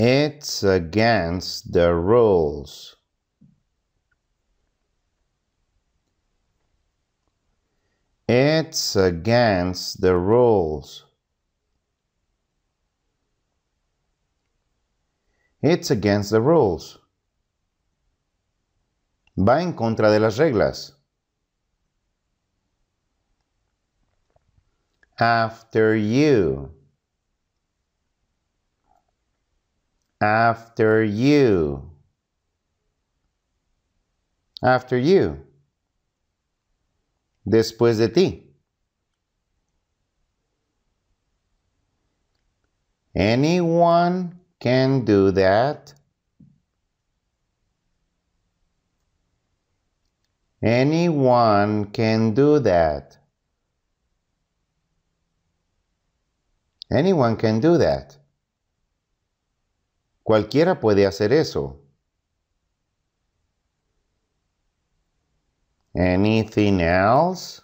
It's against the rules. It's against the rules. It's against the rules. Va en contra de las reglas. After you. after you. After you. Después de ti. Anyone can do that. Anyone can do that. Anyone can do that. Cualquiera puede hacer eso. Anything else?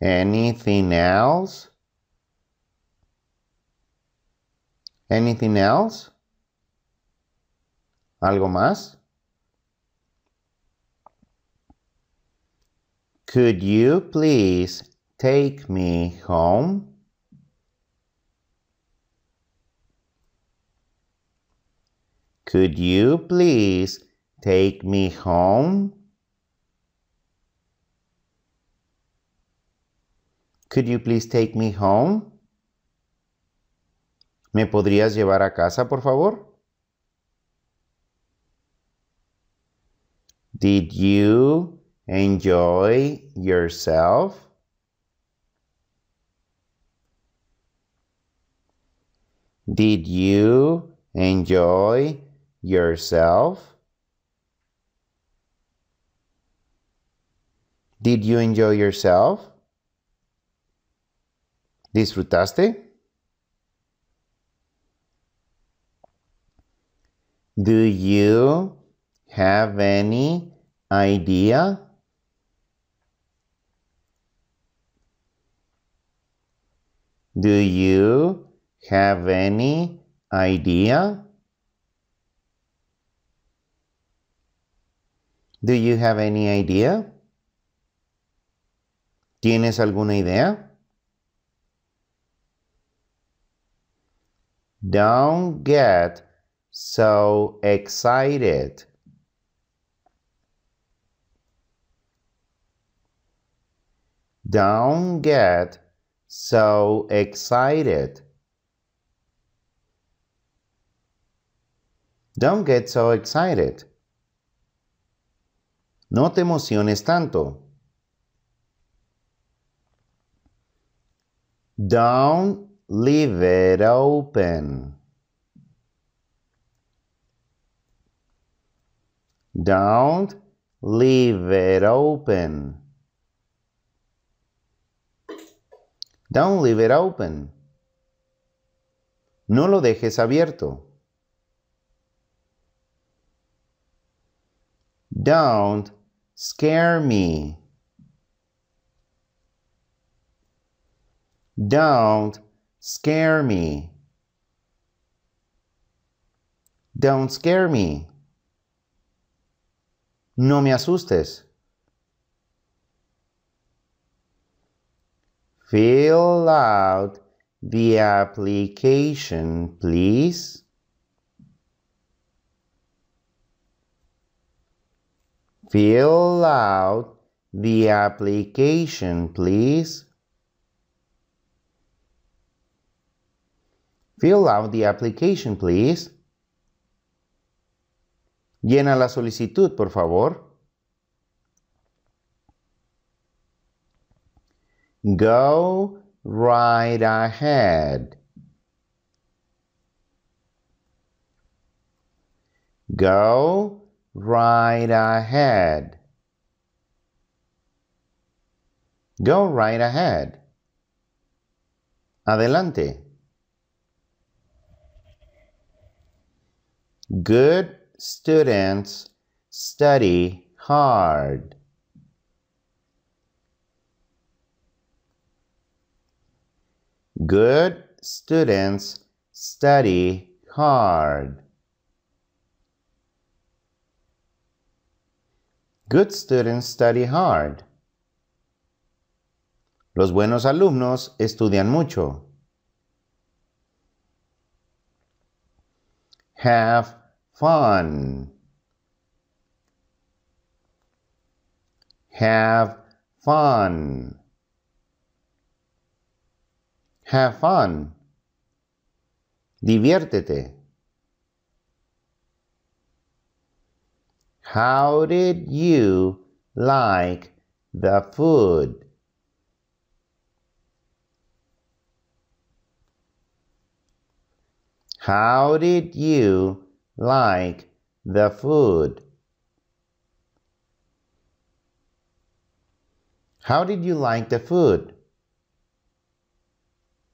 Anything else? Anything else? ¿Algo más? Could you please take me home? Could you please take me home? Could you please take me home? ¿Me podrías llevar a casa, por favor? Did you enjoy yourself? Did you enjoy yourself? Did you enjoy yourself? ¿Disfrutaste? Do you have any idea? Do you have any idea? Do you have any idea? ¿Tienes alguna idea? Don't get so excited. Don't get so excited. Don't get so excited. No te emociones tanto. Don't leave it open. Don't leave it open. Don't leave it open. No lo dejes abierto. Don't scare me. Don't scare me. Don't scare me. No me asustes. Fill out the application, please. Fill out the application, please. Fill out the application, please. Llena la solicitud, por favor. Go right ahead. Go right ahead. Go right ahead. Adelante. Good students study hard. Good students study hard. Good students study hard. Los buenos alumnos estudian mucho. Have fun. Have fun. Have fun. Diviértete. How did you like the food? How did you like the food? How did you like the food?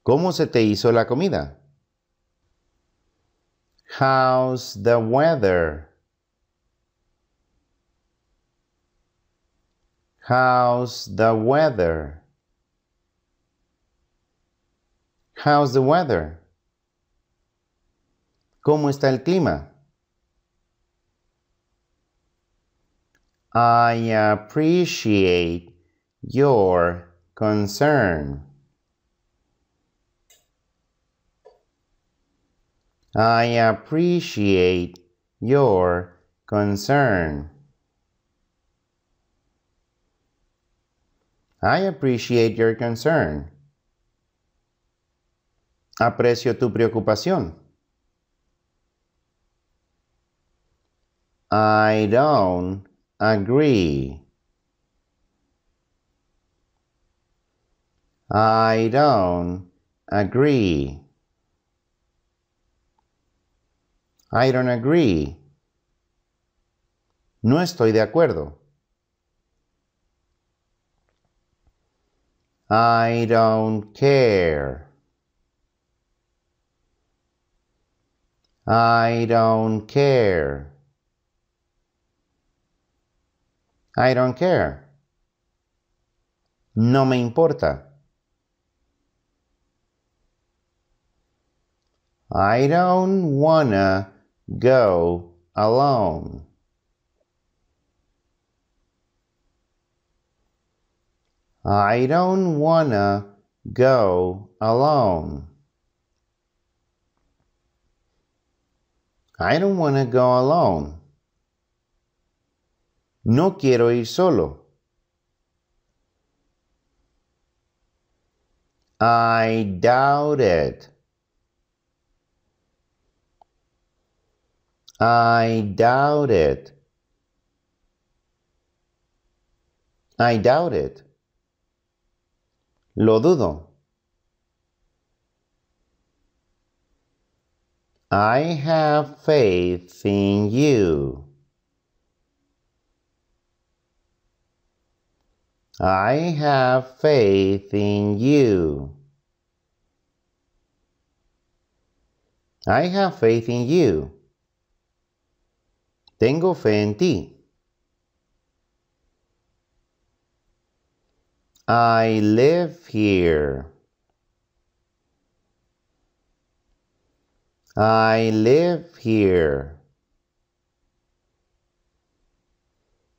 ¿Cómo se te hizo la comida? How's the weather? How's the weather? How's the weather? ¿Cómo está el clima? I appreciate your concern. I appreciate your concern. I appreciate your concern. Aprecio tu preocupación. I don't agree. I don't agree. I don't agree. No estoy de acuerdo. I don't care. I don't care. I don't care. No me importa. I don't wanna go alone. I don't wanna go alone. I don't wanna go alone. No quiero ir solo. I doubt it. I doubt it. I doubt it. Lo dudo. I have faith in you. I have faith in you. I have faith in you. Tengo fe en ti. I live here. I live here.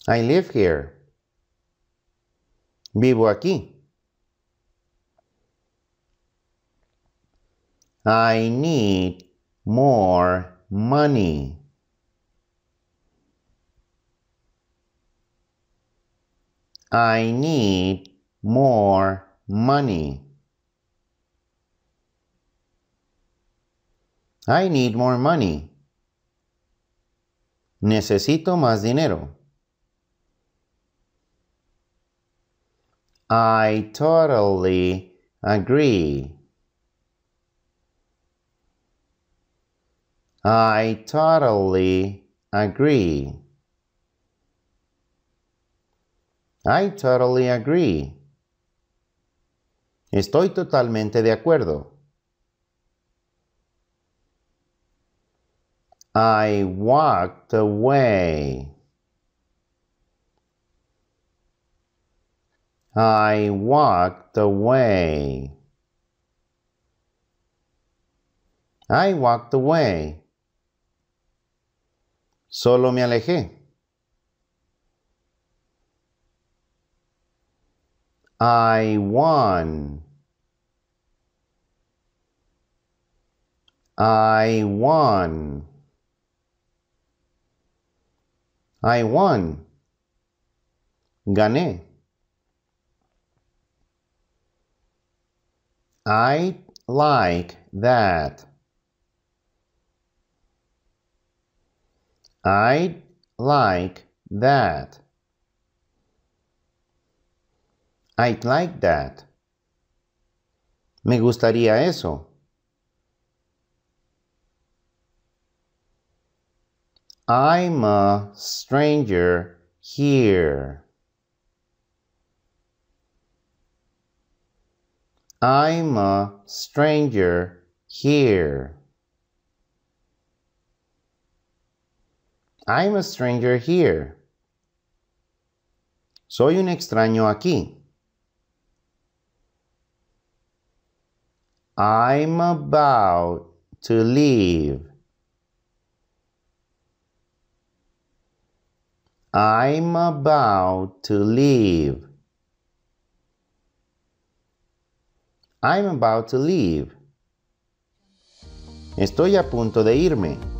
I live here. Vivo aquí. I need more money. I need more money. I need more money. Necesito más dinero. I totally agree. I totally agree. I totally agree. Estoy totalmente de acuerdo. I walked away. I walked away. I walked away. Solo me alejé. I won. I won. I won. Gané. I like that. I like that. I'd like that. Me gustaría eso. I'm a stranger here. I'm a stranger here. I'm a stranger here. Soy un extraño aquí. I'm about to leave. I'm about to leave. I'm about to leave. Estoy a punto de irme.